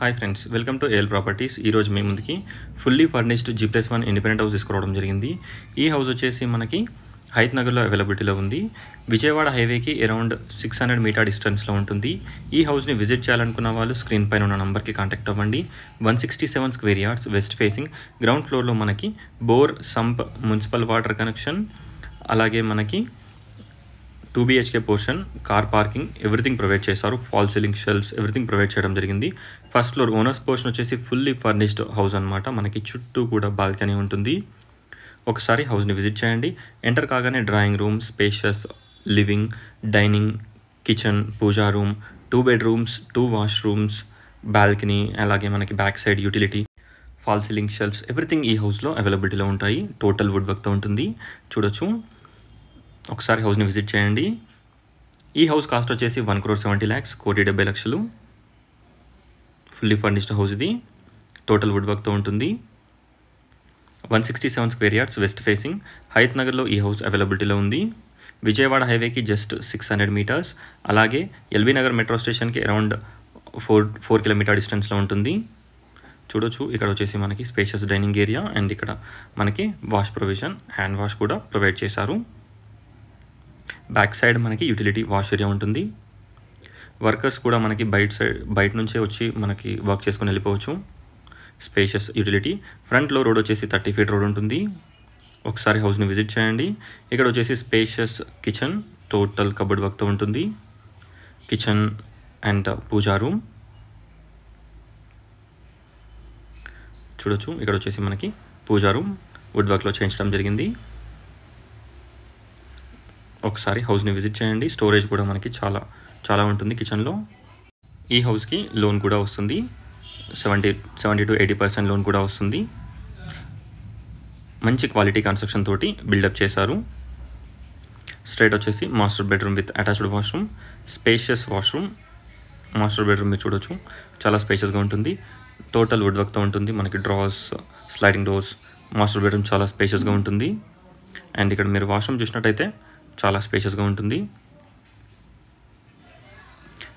hi friends welcome to L properties ఈరోజు మీ ముందుకి fully furnished G plus one independent house తీసుకురావడం జరిగింది ఈ హౌస్ వచ్చేసి మనకి హైత్ నగర్లో అవైలబిలిటీలో ఉంది విజయవాడ హైవేకి అరౌండ్ సిక్స్ హండ్రెడ్ మీటర్ డిస్టెన్స్లో ఉంటుంది ఈ హౌస్ని విజిట్ చేయాలనుకున్న వాళ్ళు స్క్రీన్ పైన ఉన్న నంబర్కి కాంటాక్ట్ అవ్వండి one sixty seven square yards west facing ground ఫ్లోర్లో మనకి bore sump municipal water connection అలాగే మనకి two BHK portion car parking everything provide చేశారు fall ceiling shelves everything provide చేయడం జరిగింది ఫస్ట్ ఫ్లోర్ ఓనర్స్ పోర్షన్ వచ్చేసి ఫుల్లీ ఫర్నిష్డ్ హౌస్ అనమాట మనకి చుట్టూ కూడా బాల్కనీ ఉంటుంది ఒకసారి హౌస్ని విజిట్ చేయండి ఎంటర్ కాగానే drawing room spacious living dining kitchen puja room two bedrooms two washrooms balcony అలాగే మనకి back side utility fall ceiling shelves everything ఈ హౌస్లో అవైలబిలిటీలో ఉంటాయి టోటల్ వుడ్ వర్క్తో ఉంటుంది చూడొచ్చు ఒకసారి హౌస్ని విజిట్ చేయండి ఈ హౌస్ కాస్ట్ వచ్చేసి వన్ క్రోర్ సెవెంటీ ల్యాక్స్ కోటి డెబ్బై లక్షలు ఫుల్లీ ఫర్నిష్డ్ హౌస్ ఇది టోటల్ వుడ్ వర్క్తో ఉంటుంది one sixty seven square yards west facing హైత్ నగర్లో ఈ హౌస్ అవైలబిలిటీలో ఉంది విజయవాడ హైవేకి జస్ట్ సిక్స్ హండ్రెడ్ మీటర్స్ అలాగే ఎల్బీ నగర్ మెట్రో స్టేషన్కి అరౌండ్ ఫోర్ ఫోర్ కిలోమీటర్ డిస్టెన్స్లో ఉంటుంది చూడొచ్చు ఇక్కడ వచ్చేసి మనకి స్పేషియస్ డైనింగ్ ఏరియా అండ్ ఇక్కడ మనకి వాష్ ప్రొవిజన్ హ్యాండ్ వాష్ కూడా ప్రొవైడ్ చేశారు బ్యాక్ సైడ్ మనకి యూటిలిటీ వాష్ ఏరియా ఉంటుంది వర్కర్స్ కూడా మనకి బయట సైడ్ బయట నుంచే వచ్చి మనకి వర్క్ చేసుకొని వెళ్ళిపోవచ్చు స్పేషియస్ యూటిలిటీ ఫ్రంట్లో రోడ్ వచ్చేసి థర్టీ ఫీట్ రోడ్ ఉంటుంది ఒకసారి హౌస్ని విజిట్ చేయండి ఇక్కడ వచ్చేసి స్పేషియస్ కిచెన్ టోటల్ కబడ్ వర్క్తో ఉంటుంది కిచెన్ అండ్ పూజా రూమ్ చూడొచ్చు ఇక్కడ వచ్చేసి మనకి పూజా రూమ్ వుడ్ వర్క్లో చేయించడం జరిగింది ఒకసారి హౌస్ని విజిట్ చేయండి స్టోరేజ్ కూడా మనకి చాలా చాలా ఉంటుంది కిచెన్లో ఈ హౌస్కి లోన్ కూడా వస్తుంది seventy seventy to eighty percent loan కూడా వస్తుంది మంచి క్వాలిటీ కన్స్ట్రక్షన్ తోటి బిల్డప్ చేశారు స్ట్రైట్ వచ్చేసి master bedroom with attached washroom spacious washroom master bedroom మీరు చూడొచ్చు చాలా స్పేషియస్గా ఉంటుంది టోటల్ వుడ్ వర్క్తో ఉంటుంది మనకి drawers sliding doors master bedroom చాలా స్పేషియస్గా ఉంటుంది అండ్ ఇక్కడ మీరు వాష్రూమ్ చూసినట్టయితే చాలా స్పేషియస్గా ఉంటుంది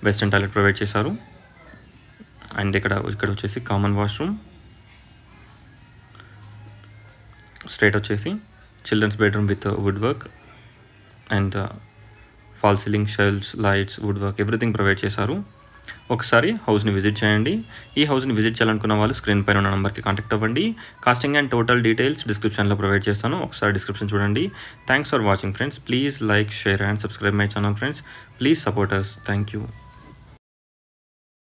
వెస్ట్రన్ టాయిలెట్ ప్రొవైడ్ చేశారు అండ్ ఇక్కడ ఇక్కడ వచ్చేసి కామన్ వాష్రూమ్ స్ట్రేట్ వచ్చేసి children's bedroom with wood work and fall ceiling shelves lights wood work everything provide చేశారు ఒకసారి హౌస్ని విజిట్ చేయండి ఈ హౌస్ని విజిట్ చేయాలనుకున్న వాళ్ళు స్క్రీన్ పైన ఉన్న నెంబర్కి కాంటాక్ట్ అవ్వండి కాస్టింగ్ అండ్ టోటల్ డీటెయిల్స్ డిస్క్రిప్షన్లో ప్రొవైడ్ చేస్తాను ఒకసారి డిస్క్రిప్షన్ చూడండి thanks for watching friends please like share and subscribe my channel friends please supporters thank you